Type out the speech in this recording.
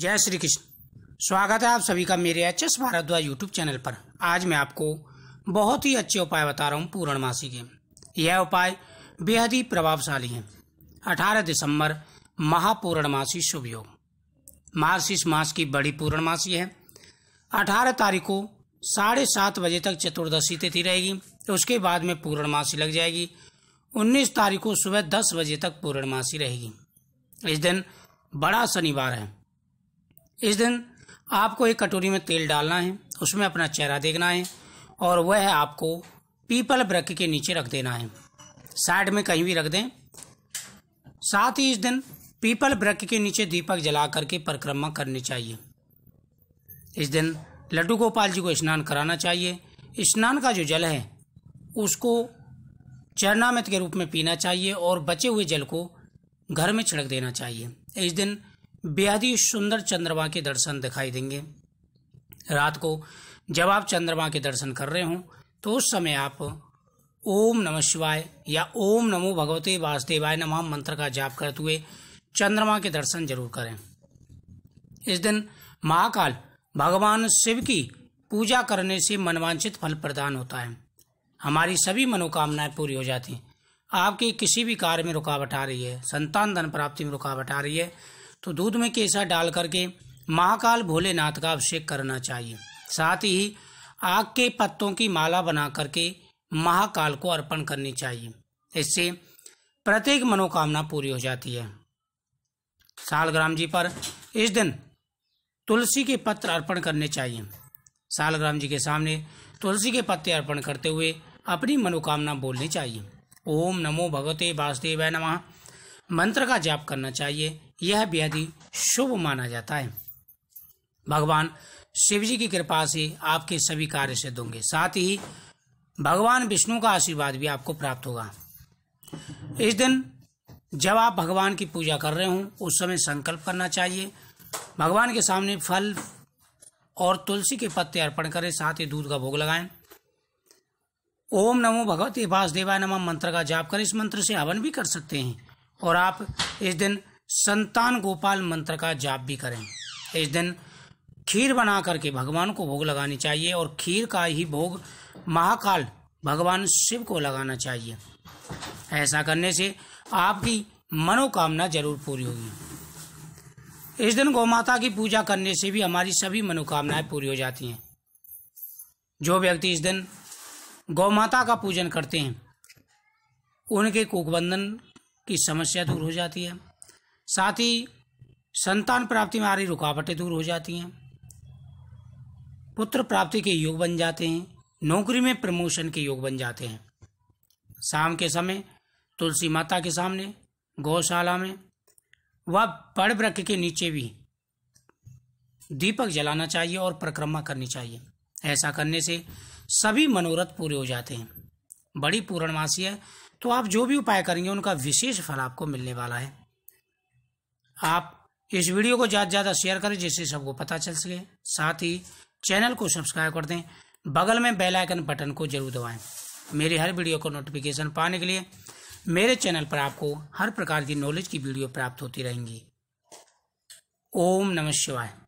जय श्री कृष्ण स्वागत है आप सभी का मेरे H S Bharadwaj YouTube channel पर आज मैं आपको बहुत ही अच्छे उपाय बता रहा हूँ पूर्णमासी के यह उपाय बेहद ही प्रभावशाली है 18 दिसंबर महापूर्णमासी शुभ योग मार्च इस मास की बड़ी पूर्णमासी है 18 तारीख को साढ़े सात बजे तक चतुर्दशी तिथि रहेगी तो उसके बाद में पूर्णमासी लग जाएगी उन्नीस तारीख को सुबह दस बजे तक पूर्णमासी रहेगी इस दिन बड़ा शनिवार है इस दिन आपको एक कटोरी में तेल डालना है उसमें अपना चेहरा देखना है और वह आपको पीपल ब्रक के नीचे रख देना है साइड में कहीं भी रख दें साथ ही इस दिन पीपल ब्रक के नीचे दीपक जला करके परिक्रमा करनी चाहिए इस दिन लड्डू गोपाल जी को स्नान कराना चाहिए स्नान का जो जल है उसको चरणामृत के रूप में पीना चाहिए और बचे हुए जल को घर में छिड़क देना चाहिए इस दिन बेहद ही सुंदर चंद्रमा के दर्शन दिखाई देंगे रात को जब आप चंद्रमा के दर्शन कर रहे हों तो उस समय आप ओम नमः शिवाय या ओम नमो भगवते वासुदेवाय नमः मंत्र का जाप करते हुए चंद्रमा के दर्शन जरूर करें इस दिन महाकाल भगवान शिव की पूजा करने से मनवांछित फल प्रदान होता है हमारी सभी मनोकामनाएं पूरी हो जाती हैं आपके किसी भी कार्य में रुकावट आ रही है संतान धन प्राप्ति में रुकावट आ रही है तो दूध में केसर डाल करके महाकाल भोलेनाथ का अभिषेक करना चाहिए साथ ही आग के पत्तों की माला बना करके महाकाल को अर्पण करनी चाहिए इससे प्रत्येक मनोकामना पूरी हो जाती है सालग्राम जी पर इस दिन तुलसी के पत्र अर्पण करने चाहिए सालग्राम जी के सामने तुलसी के पत्ते अर्पण करते हुए अपनी मनोकामना बोलनी चाहिए ओम नमो भगवते वासुदेवाय नमः मंत्र का जाप करना चाहिए यह बेहद शुभ माना जाता है भगवान शिव जी की कृपा से आपके सभी कार्य सिद्ध होंगे साथ ही भगवान विष्णु का आशीर्वाद भी आपको प्राप्त होगा इस दिन जब आप भगवान की पूजा कर रहे हों उस समय संकल्प करना चाहिए भगवान के सामने फल और तुलसी के पत्ते अर्पण करें साथ ही दूध का भोग लगाएं ओम नमो भगवती वासुदेवाय नमः मंत्र का जाप करें इस मंत्र से हवन भी कर सकते हैं और आप इस दिन संतान गोपाल मंत्र का जाप भी करें इस दिन खीर बना करके भगवान को भोग लगानी चाहिए और खीर का ही भोग महाकाल भगवान शिव को लगाना चाहिए ऐसा करने से आपकी मनोकामना जरूर पूरी होगी इस दिन गौ माता की पूजा करने से भी हमारी सभी मनोकामनाएं पूरी हो जाती हैं जो व्यक्ति इस दिन गौ माता का पूजन करते हैं उनके कुकबंधन की समस्या दूर हो जाती है साथ ही संतान प्राप्ति में आ रही रुकावटें दूर हो जाती हैं पुत्र प्राप्ति के योग बन जाते हैं नौकरी में प्रमोशन के योग बन जाते हैं शाम के समय तुलसी माता के सामने गौशाला में व पड़ वृक्ष के नीचे भी दीपक जलाना चाहिए और परिक्रमा करनी चाहिए ऐसा करने से सभी मनोरथ पूरे हो जाते हैं बड़ी पूर्णमासी है तो आप जो भी उपाय करेंगे उनका विशेष फल आपको मिलने वाला है आप इस वीडियो को ज़्यादा से ज़्यादा शेयर करें जिससे सबको पता चल सके साथ ही चैनल को सब्सक्राइब कर दें बगल में बेल आइकन बटन को जरूर दबाएं मेरी हर वीडियो को नोटिफिकेशन पाने के लिए मेरे चैनल पर आपको हर प्रकार की नॉलेज की वीडियो प्राप्त होती रहेंगी ओम नमः शिवाय